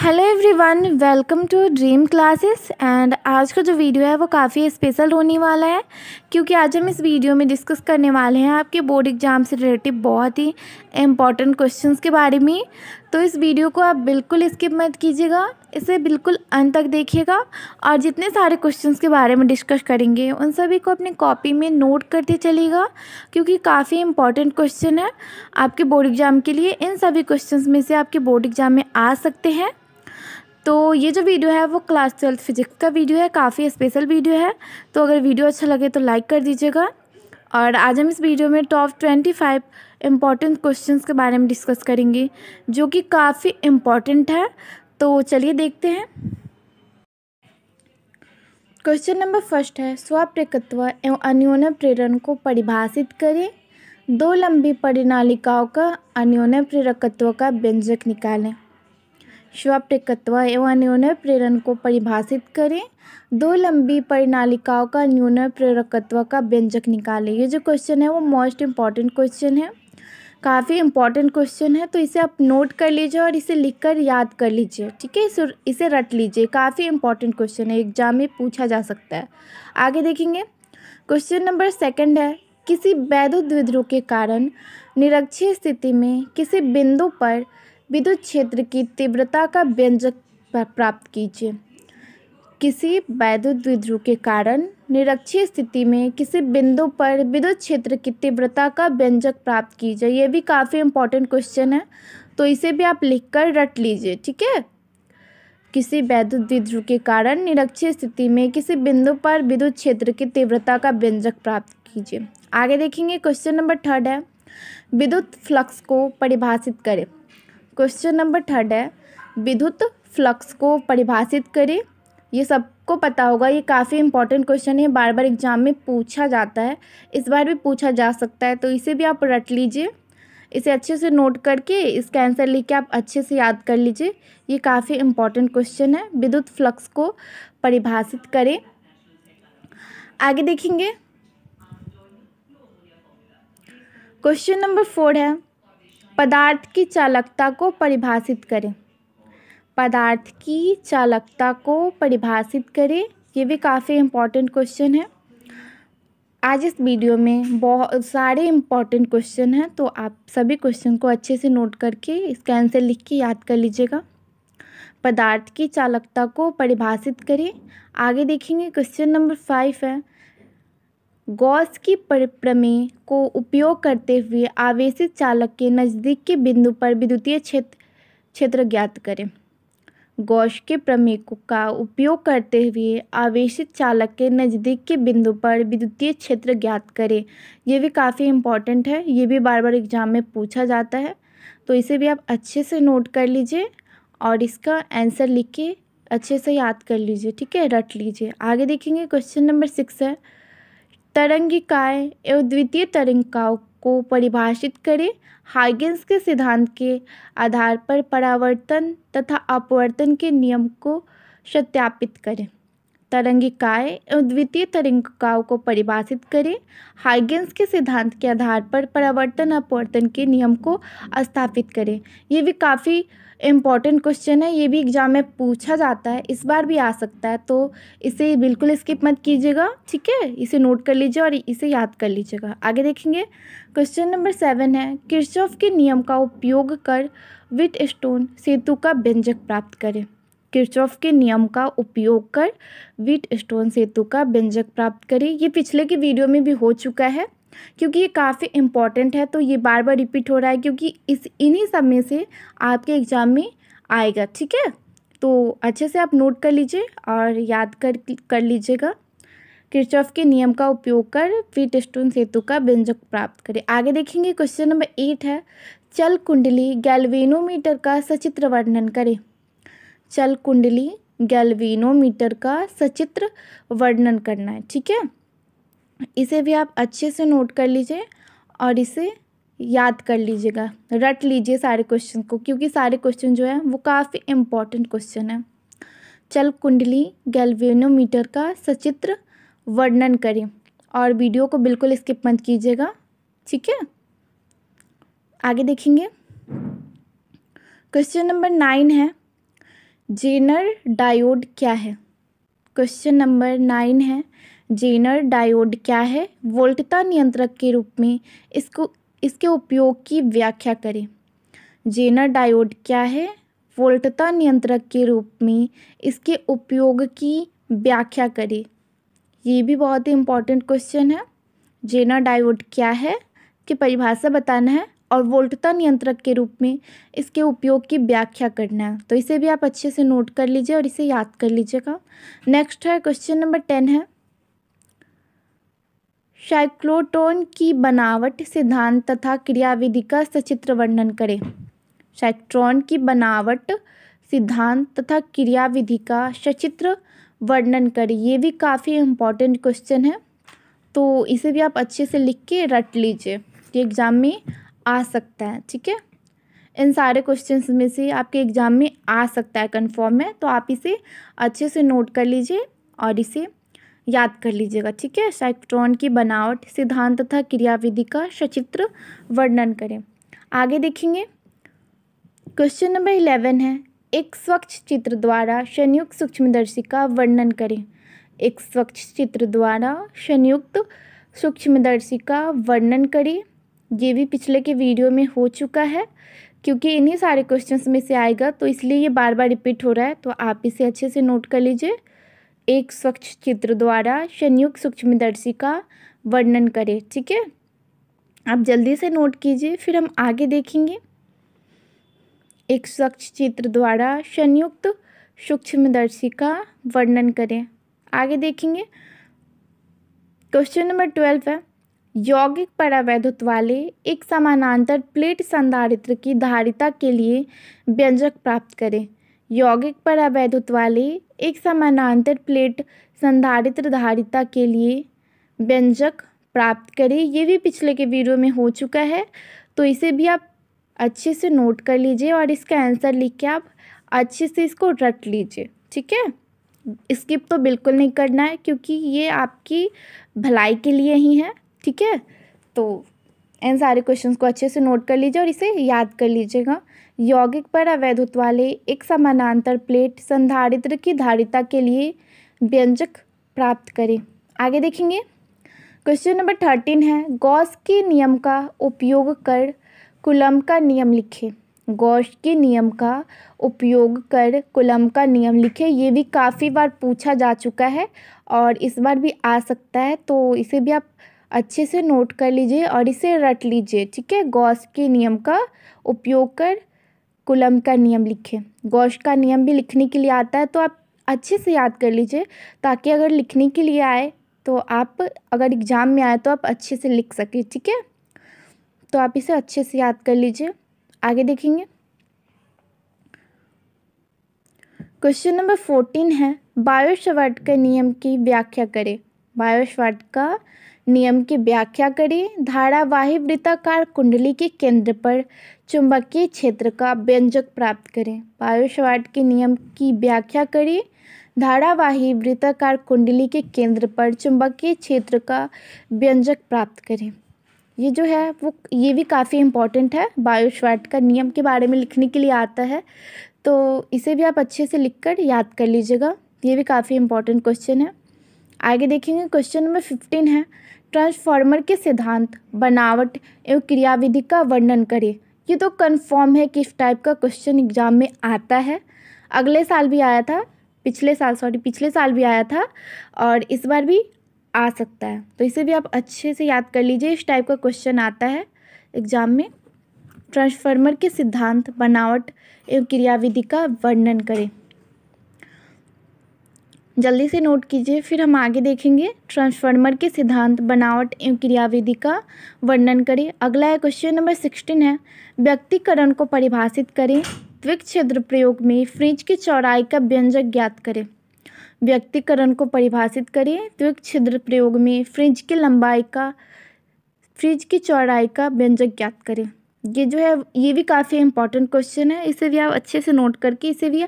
hello everyone welcome to Dream Classes and आज का जो वीडियो है वो काफ़ी स्पेशल होने वाला है क्योंकि आज हम इस वीडियो में डिस्कस करने वाले हैं आपके बोर्ड एग्ज़ाम से रिलेटिव बहुत ही इम्पॉर्टेंट क्वेश्चंस के बारे में तो इस वीडियो को आप बिल्कुल स्किप मत कीजिएगा इसे बिल्कुल अंत तक देखिएगा और जितने सारे क्वेश्चन के बारे में डिस्कस करेंगे उन सभी को अपनी कॉपी में नोट करते चलिएगा क्योंकि काफ़ी इंपॉर्टेंट क्वेश्चन है आपके बोर्ड एग्ज़ाम के लिए इन सभी क्वेश्चन में से आपके बोर्ड एग्ज़ाम में आ सकते हैं तो ये जो वीडियो है वो क्लास ट्वेल्थ फिजिक्स का वीडियो है काफ़ी स्पेशल वीडियो है तो अगर वीडियो अच्छा लगे तो लाइक कर दीजिएगा और आज हम इस वीडियो में top twenty five important question के बारे में डिस्कस करेंगे जो कि काफ़ी इम्पॉर्टेंट है तो चलिए देखते हैं क्वेश्चन नंबर फर्स्ट है स्वाप्रेकत्व एवं अन्योन्य प्रेरण को परिभाषित करें दो लंबी परिणालिकाओं का अन्योन्य प्रेरकत्व का व्यंजक निकालें स्वाप्ट एवं न्यून प्रेरण को परिभाषित करें दो लंबी परिणालिकाओं का न्यून प्रेरकत्व का व्यंजक निकालें ये जो क्वेश्चन है वो मोस्ट इम्पॉर्टेंट क्वेश्चन है काफ़ी इम्पॉर्टेंट क्वेश्चन है तो इसे आप नोट कर लीजिए और इसे लिखकर याद कर लीजिए ठीक है इसे इसे रट लीजिए काफ़ी इम्पॉर्टेंट क्वेश्चन है एग्जाम में पूछा जा सकता है आगे देखेंगे क्वेश्चन नंबर सेकंड है किसी वैद्युत विद्रोह के कारण निरक्षीय स्थिति में किसी बिंदु पर विद्युत क्षेत्र की तीव्रता का व्यंजक प्राप्त कीजिए किसी वैद्युत विद्रोह के कारण निरक्षी स्थिति में किसी बिंदु पर विद्युत क्षेत्र की तीव्रता का व्यंजक प्राप्त कीजिए ये भी काफ़ी इंपॉर्टेंट क्वेश्चन है तो इसे भी आप लिख कर रट लीजिए ठीक है किसी वैद्युत विद्रोह के कारण निरक्षी स्थिति में किसी बिंदु पर विद्युत क्षेत्र की तीव्रता का व्यंजक प्राप्त कीजिए आगे देखेंगे क्वेश्चन नंबर थर्ड है विद्युत फ्लक्स को परिभाषित करें क्वेश्चन नंबर थर्ड है विद्युत फ्लक्स को परिभाषित करें ये सबको पता होगा ये काफ़ी इंपॉर्टेंट क्वेश्चन है बार बार एग्जाम में पूछा जाता है इस बार भी पूछा जा सकता है तो इसे भी आप रट लीजिए इसे अच्छे से नोट करके इसका आंसर लिख के आप अच्छे से याद कर लीजिए ये काफ़ी इंपॉर्टेंट क्वेश्चन है विद्युत फ्लक्स को परिभाषित करें आगे देखेंगे क्वेश्चन नंबर फोर है पदार्थ की चालकता को परिभाषित करें पदार्थ की चालकता को परिभाषित करें ये भी काफ़ी इम्पॉर्टेंट क्वेश्चन है आज इस वीडियो में बहुत सारे इम्पॉर्टेंट क्वेश्चन हैं तो आप सभी क्वेश्चन को अच्छे से नोट करके इसका आंसर लिख के याद कर लीजिएगा पदार्थ की चालकता को परिभाषित करें आगे देखेंगे क्वेश्चन नंबर फाइव है गॉस की प्रमेय को उपयोग करते हुए आवेशित चालक के नज़दीक के बिंदु पर विद्युतीय क्षेत्र क्षेत्र ज्ञात करें गौस के प्रमेय का उपयोग करते हुए आवेशित चालक के नज़दीक के बिंदु पर विद्युतीय क्षेत्र ज्ञात करें ये भी काफ़ी इम्पॉर्टेंट है ये भी बार बार एग्जाम में पूछा जाता है तो इसे भी आप अच्छे से नोट कर लीजिए और इसका आंसर लिख के अच्छे से याद कर लीजिए ठीक है रट लीजिए आगे देखेंगे क्वेश्चन नंबर सिक्स है तरंगिकाएँ एवं द्वितीय तरंगिकाओं को परिभाषित करें हाइगेंस के सिद्धांत के आधार पर परावर्तन तथा अपवर्तन के नियम को सत्यापित करें तरंगिकाएँ एवं द्वितीय तरंगिकाओं को परिभाषित करें हाइगेंस के सिद्धांत के आधार पर परावर्तन अपवर्तन के नियम को स्थापित करें ये भी काफ़ी इम्पॉर्टेंट क्वेश्चन है ये भी एग्ज़ाम में पूछा जाता है इस बार भी आ सकता है तो इसे बिल्कुल स्किप मत कीजिएगा ठीक है इसे नोट कर लीजिए और इसे याद कर लीजिएगा आगे देखेंगे क्वेश्चन नंबर सेवन है किरचॉफ के नियम का उपयोग कर विट स्टोन सेतु का व्यंजक प्राप्त करें किरचॉफ के नियम का उपयोग कर विट स्टोन सेतु का व्यंजक प्राप्त करें ये पिछले के वीडियो में भी हो चुका है क्योंकि ये काफ़ी इम्पॉर्टेंट है तो ये बार बार रिपीट हो रहा है क्योंकि इस इन्हीं सब में से आपके एग्ज़ाम में आएगा ठीक है तो अच्छे से आप नोट कर लीजिए और याद कर कर लीजिएगा किरचॉफ के नियम का उपयोग कर फिट स्टोन सेतु का व्यंजक प्राप्त करें आगे देखेंगे क्वेश्चन नंबर एट है चल कुंडली गैल्वेनोमीटर का सचित्र वर्णन करें चल कुंडली गैल्वेनोमीटर का सचित्र वर्णन करना है ठीक है इसे भी आप अच्छे से नोट कर लीजिए और इसे याद कर लीजिएगा रट लीजिए सारे क्वेश्चन को क्योंकि सारे क्वेश्चन जो है वो काफ़ी इम्पॉर्टेंट क्वेश्चन है चल कुंडली गैल्वेनोमीटर का सचित्र वर्णन करें और वीडियो को बिल्कुल स्किप मत कीजिएगा ठीक है आगे देखेंगे क्वेश्चन नंबर नाइन है जेनर डायोड क्या है क्वेश्चन नंबर नाइन है जेनर डायोड क्या है वोल्टता नियंत्रक के रूप में इसको इसके उपयोग की व्याख्या करें जेनर डायोड क्या है वोल्टता नियंत्रक के रूप में इसके उपयोग की व्याख्या करें ये भी बहुत ही इम्पॉर्टेंट क्वेश्चन है जेनर डायोड क्या है कि परिभाषा बताना है और वोल्टता नियंत्रक के रूप में इसके उपयोग की व्याख्या करना है तो इसे भी आप अच्छे से नोट कर लीजिए और इसे याद कर लीजिएगा नेक्स्ट है क्वेश्चन नंबर टेन है साइक्लोटोन की बनावट सिद्धांत तथा क्रियाविधि का सचित्र वर्णन करें साइक्ट्रॉन की बनावट सिद्धांत तथा क्रियाविधि का सचित्र वर्णन करें ये भी काफ़ी इम्पॉर्टेंट क्वेश्चन है तो इसे भी आप अच्छे से लिख के रट लीजिए ये एग्ज़ाम में आ सकता है ठीक है इन सारे क्वेश्चन में से आपके एग्ज़ाम में आ सकता है कन्फर्म है तो आप इसे अच्छे से नोट कर लीजिए और इसे याद कर लीजिएगा ठीक है साइक्ट्रॉन की बनावट सिद्धांत तथा क्रियाविधि का सचित्र वर्णन करें आगे देखेंगे क्वेश्चन नंबर इलेवन है एक स्वच्छ चित्र द्वारा संयुक्त सूक्ष्मदर्शी का वर्णन करें एक स्वच्छ चित्र द्वारा संयुक्त सूक्ष्मदर्शी का वर्णन करें ये भी पिछले के वीडियो में हो चुका है क्योंकि इन्हीं सारे क्वेश्चंस में से आएगा तो इसलिए ये बार बार रिपीट हो रहा है तो आप इसे अच्छे से नोट कर लीजिए एक स्वच्छ चित्र द्वारा संयुक्त सूक्ष्मदर्शी का वर्णन करें ठीक है आप जल्दी से नोट कीजिए फिर हम आगे देखेंगे एक स्वच्छ चित्र द्वारा संयुक्त सूक्ष्मदर्शी का वर्णन करें आगे देखेंगे क्वेश्चन नंबर ट्वेल्व है यौगिक परावैधुत्व वाले एक समानांतर प्लेट संधारित्र की धारिता के लिए व्यंजक प्राप्त करें यौगिक पर अवैधत्व वाले एक समानांतर प्लेट संधारित्र धारिता के लिए व्यंजक प्राप्त करें ये भी पिछले के वीडियो में हो चुका है तो इसे भी आप अच्छे से नोट कर लीजिए और इसका आंसर लिख के आप अच्छे से इसको रट लीजिए ठीक है स्किप तो बिल्कुल नहीं करना है क्योंकि ये आपकी भलाई के लिए ही है ठीक है तो इन सारे क्वेश्चंस को अच्छे से नोट कर लीजिए और इसे याद कर लीजिएगा यौगिक पर अवैधत्व वाले एक समानांतर प्लेट संधारित्र की धारिता के लिए व्यंजक प्राप्त करें आगे देखेंगे क्वेश्चन नंबर थर्टीन है गौस के नियम का उपयोग कर कुलम का नियम लिखें गौश के नियम का उपयोग कर कुलम का नियम लिखें ये भी काफ़ी बार पूछा जा चुका है और इस बार भी आ सकता है तो इसे भी आप अच्छे से नोट कर लीजिए और इसे रट लीजिए ठीक है गौस के नियम का उपयोग कर कुलम का नियम लिखें गौश का नियम भी लिखने के लिए आता है तो आप अच्छे से याद कर लीजिए ताकि अगर लिखने के लिए आए तो आप अगर एग्ज़ाम में आए तो आप अच्छे से लिख सकें ठीक है तो आप इसे अच्छे से याद कर लीजिए आगे देखेंगे क्वेश्चन नंबर फोर्टीन है बायोशवाट का नियम की व्याख्या करें बायोशवाट का नियम की व्याख्या करें धारावाही वृत्ताकार कुंडली के केंद्र पर चुंबकीय क्षेत्र का व्यंजक प्राप्त करें पायुषवाट के नियम की व्याख्या करें धारावाही वृत्ताकार कुंडली के केंद्र पर चुंबकीय क्षेत्र का व्यंजक प्राप्त करें ये जो है वो ये भी काफ़ी इम्पॉर्टेंट है बायोशवाट का नियम के बारे में लिखने के लिए आता है तो इसे भी आप अच्छे से लिख कर याद कर लीजिएगा ये भी काफ़ी इम्पॉर्टेंट क्वेश्चन है आगे देखेंगे क्वेश्चन नंबर फिफ्टीन है ट्रांसफार्मर के सिद्धांत बनावट एवं क्रियाविधि का वर्णन करें ये तो कन्फर्म है कि इस टाइप का क्वेश्चन एग्जाम में आता है अगले साल भी आया था पिछले साल सॉरी पिछले साल भी आया था और इस बार भी आ सकता है तो इसे भी आप अच्छे से याद कर लीजिए इस टाइप का क्वेश्चन आता है एग्जाम में ट्रांसफार्मर के सिद्धांत बनावट एवं क्रियाविधि का वर्णन करें जल्दी से नोट कीजिए फिर हम आगे देखेंगे ट्रांसफार्मर के सिद्धांत बनावट एवं क्रियाविधि का वर्णन करें अगला है क्वेश्चन नंबर सिक्सटीन है व्यक्तिकरण को परिभाषित करें त्विक क्षेत्र प्रयोग में फ्रिज की चौड़ाई का व्यंजक ज्ञात करें व्यक्तिकरण को परिभाषित करें त्विक छिद्र प्रयोग में फ्रिज की लंबाई का फ्रिज की चौड़ाई का व्यंजक ज्ञात करें ये जो है ये भी काफ़ी इंपॉर्टेंट क्वेश्चन है इसे भी आप अच्छे से नोट करके इसे भी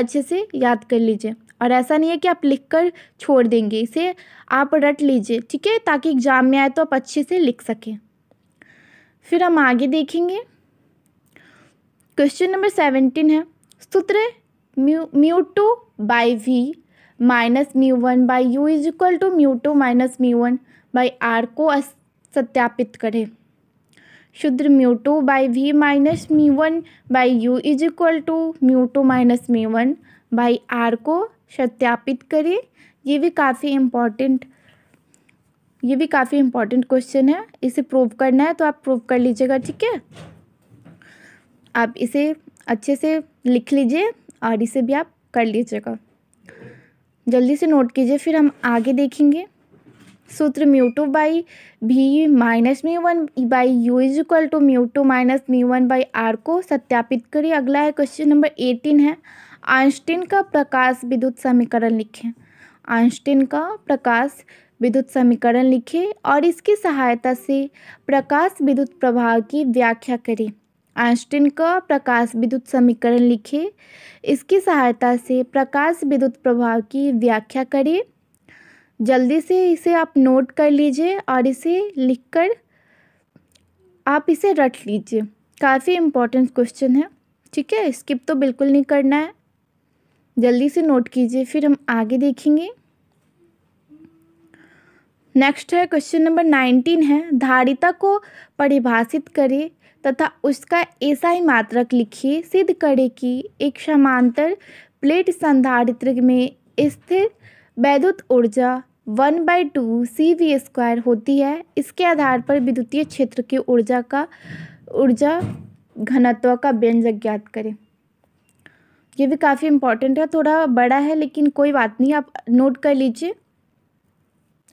अच्छे से याद कर लीजिए और ऐसा नहीं है कि आप लिख कर छोड़ देंगे इसे आप रट लीजिए ठीक है ताकि एग्ज़ाम में आए तो आप अच्छे से लिख सकें फिर हम आगे देखेंगे क्वेश्चन नंबर सेवेंटीन है सूत्र mu mu two by V minus mu one by U is equal to mu two minus mu one by R को सत्यापित करें शुद्र mu two by V minus mu one by U is equal to mu two minus mu one by R को सत्यापित करें ये भी काफ़ी इम्पॉर्टेंट ये भी काफ़ी इम्पॉर्टेंट क्वेश्चन है इसे प्रूव करना है तो आप प्रूव कर लीजिएगा ठीक है आप इसे अच्छे से लिख लीजिए और इसे भी आप कर लीजिएगा जल्दी से नोट कीजिए फिर हम आगे देखेंगे सूत्र म्यू टू बाई भी minus mu one by U is equal to mu two minus mu one by R को सत्यापित करिए अगला है क्वेश्चन नंबर एटीन है आइंस्टीन का प्रकाश विद्युत समीकरण लिखें आइंस्टीन का प्रकाश विद्युत समीकरण लिखें और इसकी सहायता से प्रकाश विद्युत प्रभाव की व्याख्या करें आइंस्टीन का प्रकाश विद्युत समीकरण लिखें इसकी सहायता से प्रकाश विद्युत प्रभाव की व्याख्या करें जल्दी से इसे आप नोट कर लीजिए और इसे लिखकर आप इसे रट लीजिए काफ़ी इम्पोर्टेंट क्वेश्चन है ठीक है स्किप तो बिल्कुल नहीं करना है जल्दी से नोट कीजिए फिर हम आगे देखेंगे नेक्स्ट है क्वेश्चन नंबर नाइनटीन है धारिता को परिभाषित करें तथा उसका ऐसा ही मात्रक लिखिए सिद्ध करें कि एक समांतर प्लेट संधारित्र में स्थिर वैद्युत ऊर्जा one by two C V square होती है इसके आधार पर विद्युतीय क्षेत्र की ऊर्जा का ऊर्जा घनत्व का व्यंजक ज्ञात करें ये भी काफ़ी इम्पॉर्टेंट है थोड़ा बड़ा है लेकिन कोई बात नहीं आप नोट कर लीजिए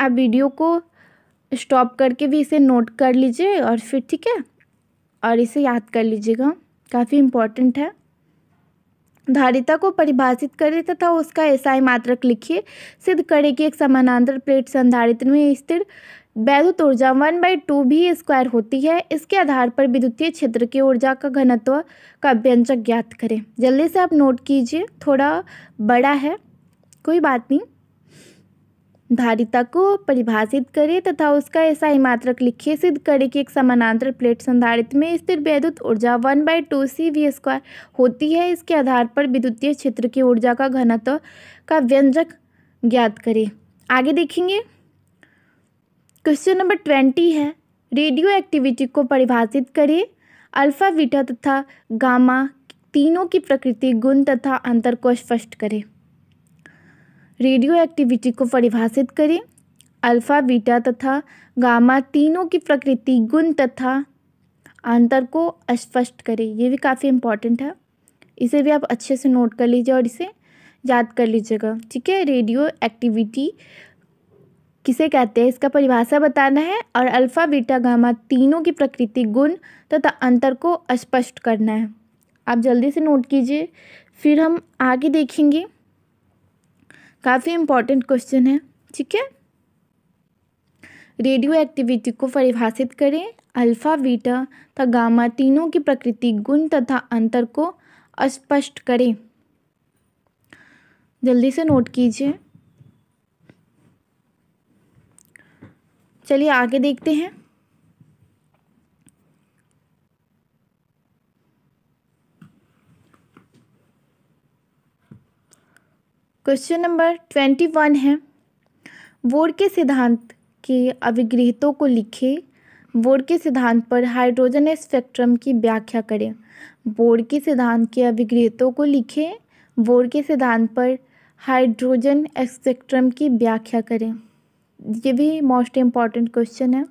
आप वीडियो को स्टॉप करके भी इसे नोट कर लीजिए और फिर ठीक है और इसे याद कर लीजिएगा काफ़ी इम्पॉर्टेंट है धारिता को परिभाषित करें तथा उसका ऐसा मात्रक लिखिए सिद्ध करें कि एक समानांतर प्लेट संधारित्र में स्थिर वैद्युत ऊर्जा वन बाई टू भी स्क्वायर होती है इसके आधार पर विद्युतीय क्षेत्र की ऊर्जा का घनत्व का व्यंजक ज्ञात करें जल्दी से आप नोट कीजिए थोड़ा बड़ा है कोई बात नहीं धारिता को परिभाषित करें तथा उसका ऐसा ही मात्रक लिखिए सिद्ध करें कि एक समानांतर प्लेट संधारित में स्थिर वैद्युत ऊर्जा one by two C V square होती है इसके आधार पर विद्युतीय क्षेत्र की ऊर्जा का घनत्व का व्यंजक ज्ञात करें आगे देखेंगे क्वेश्चन नंबर ट्वेंटी है रेडियो एक्टिविटी को परिभाषित करिए अल्फा बीटा तथा गामा तीनों की प्रकृति गुण तथा अंतर को स्पष्ट करें रेडियो एक्टिविटी को परिभाषित करें अल्फा बीटा तथा गामा तीनों की प्रकृति गुण तथा अंतर को स्पष्ट करें ये भी काफ़ी इम्पॉर्टेंट है इसे भी आप अच्छे से नोट कर लीजिए और इसे याद कर लीजिएगा ठीक है रेडियो एक्टिविटी किसे कहते हैं इसका परिभाषा बताना है और अल्फ़ा बीटा गामा तीनों की प्रकृति गुण तथा अंतर को स्पष्ट करना है आप जल्दी से नोट कीजिए फिर हम आगे देखेंगे काफ़ी इम्पोर्टेंट क्वेश्चन है ठीक है रेडियो एक्टिविटी को परिभाषित करें अल्फ़ा बीटा तथा गामा तीनों की प्रकृति गुण तथा अंतर को स्पष्ट करें जल्दी से नोट कीजिए चलिए आगे देखते हैं क्वेश्चन नंबर ट्वेंटी वन है वोड के सिद्धांत के अविग्रहितों को लिखे बोर्ड के सिद्धांत पर हाइड्रोजन स्पेक्ट्रम की व्याख्या करें बोर्ड के सिद्धांत के अविग्रहितों को लिखें बोर्ड के सिद्धांत पर हाइड्रोजन स्पेक्ट्रम की व्याख्या करें ये भी मोस्ट इम्पॉर्टेंट क्वेश्चन है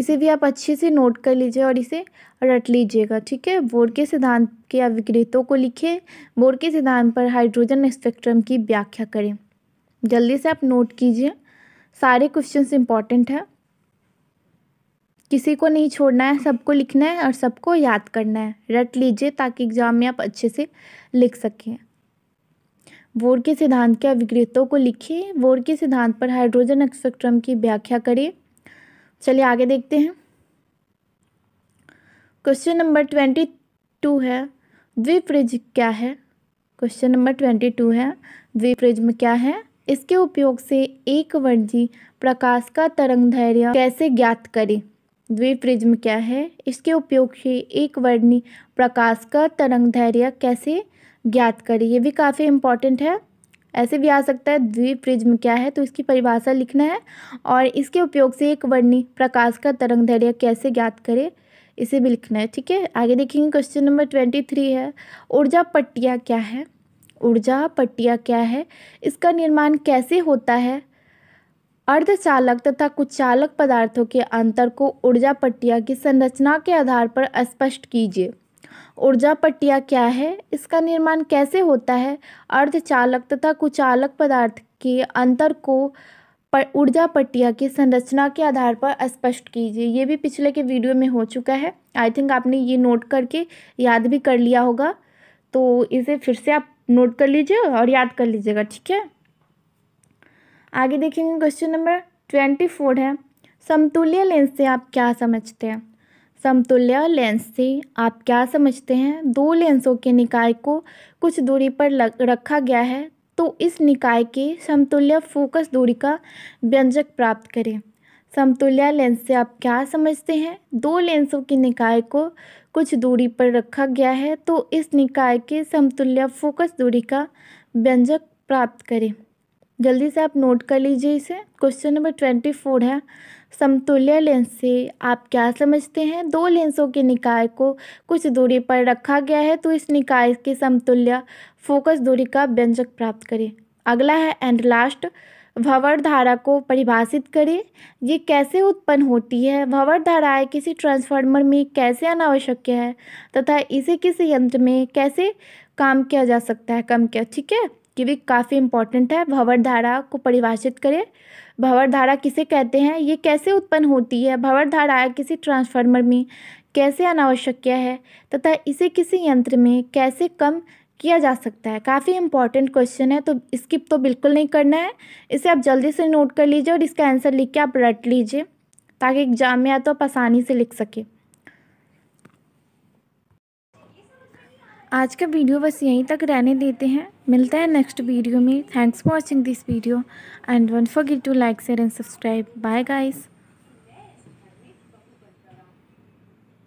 इसे भी आप अच्छे से नोट कर लीजिए और इसे रट लीजिएगा ठीक है बोर के सिद्धांत के अविक्रेतों को लिखें बोर के सिद्धांत पर हाइड्रोजन स्पेक्ट्रम की व्याख्या करें जल्दी से आप नोट कीजिए सारे क्वेश्चंस इम्पॉर्टेंट है किसी को नहीं छोड़ना है सबको लिखना है और सबको याद करना है रट लीजिए ताकि एग्ज़ाम में आप अच्छे से लिख सकें वोर के सिद्धांत के विक्रेतों को लिखे वोर के सिद्धांत पर हाइड्रोजन स्पेक्ट्रम की व्याख्या करें चलिए आगे देखते हैं क्वेश्चन नंबर ट्वेंटी टू है द्विप्रिज क्या है क्वेश्चन नंबर ट्वेंटी टू है में क्या है इसके उपयोग से एक वर्जी प्रकाश का तरंग धैर्य कैसे ज्ञात करें द्विप्रिज्म क्या है इसके उपयोग से एक वर्णी प्रकाश का तरंग धैर्य कैसे ज्ञात करें ये भी काफ़ी इम्पॉर्टेंट है ऐसे भी आ सकता है द्विप्रिज्म क्या है तो इसकी परिभाषा लिखना है और इसके उपयोग से एक वर्णी प्रकाश का तरंग धैर्य कैसे ज्ञात करें इसे भी लिखना है ठीक है आगे देखेंगे क्वेश्चन नंबर ट्वेंटी थ्री है ऊर्जा पट्टिया क्या है ऊर्जा पट्टिया क्या है इसका निर्माण कैसे होता है अर्धचालक तथा कुचालक पदार्थों के अंतर को ऊर्जा पट्टिया की संरचना के आधार पर स्पष्ट कीजिए ऊर्जा पट्टिया क्या है इसका निर्माण कैसे होता है अर्धचालक तथा कुचालक पदार्थ के अंतर को ऊर्जा पट्टिया की संरचना के आधार पर स्पष्ट कीजिए ये भी पिछले के वीडियो में हो चुका है आई थिंक आपने ये नोट करके याद भी कर लिया होगा तो इसे फिर से आप नोट कर लीजिए और याद कर लीजिएगा ठीक है आगे देखेंगे क्वेश्चन नंबर ट्वेंटी फोर है समतुल्य लेंस से आप क्या समझते हैं समतुल्य लेंस से आप क्या समझते हैं दो लेंसों के निकाय को कुछ दूरी पर लग, रखा गया है तो इस निकाय के समतुल्य फोकस दूरी का व्यंजक प्राप्त करें समतुल्य लेंस से आप क्या समझते हैं दो लेंसों के निकाय को कुछ दूरी पर रखा गया है तो इस निकाय के समतुल्य फोकस दूरी का व्यंजक प्राप्त करें जल्दी से आप नोट कर लीजिए इसे क्वेश्चन नंबर ट्वेंटी फोर है समतुल्य लेंस से आप क्या समझते हैं दो लेंसों के निकाय को कुछ दूरी पर रखा गया है तो इस निकाय के समतुल्य फोकस दूरी का व्यंजक प्राप्त करें अगला है एंड लास्ट भंवर धारा को परिभाषित करें ये कैसे उत्पन्न होती है भंवर धाराएँ किसी ट्रांसफार्मर में कैसे अनावश्यक है तथा इसे किसी यंत्र में कैसे काम किया जा सकता है कम किया ठीक है कि भी काफ़ी इम्पोर्टेंट है भंवर धारा को परिभाषित करें भंवर धारा किसे कहते हैं ये कैसे उत्पन्न होती है भंवर धारा किसी ट्रांसफार्मर में कैसे अनावश्यक है तथा इसे किसी यंत्र में कैसे कम किया जा सकता है काफ़ी इंपॉर्टेंट क्वेश्चन है तो स्किप तो बिल्कुल नहीं करना है इसे आप जल्दी से नोट कर लीजिए और इसका आंसर लिख के आप रट लीजिए ताकि एग्जाम में या तो आप आसानी से लिख सकें आज का वीडियो बस यहीं तक रहने देते हैं मिलता है नेक्स्ट वीडियो में thanks for watching this video and don't forget to like share and subscribe bye guys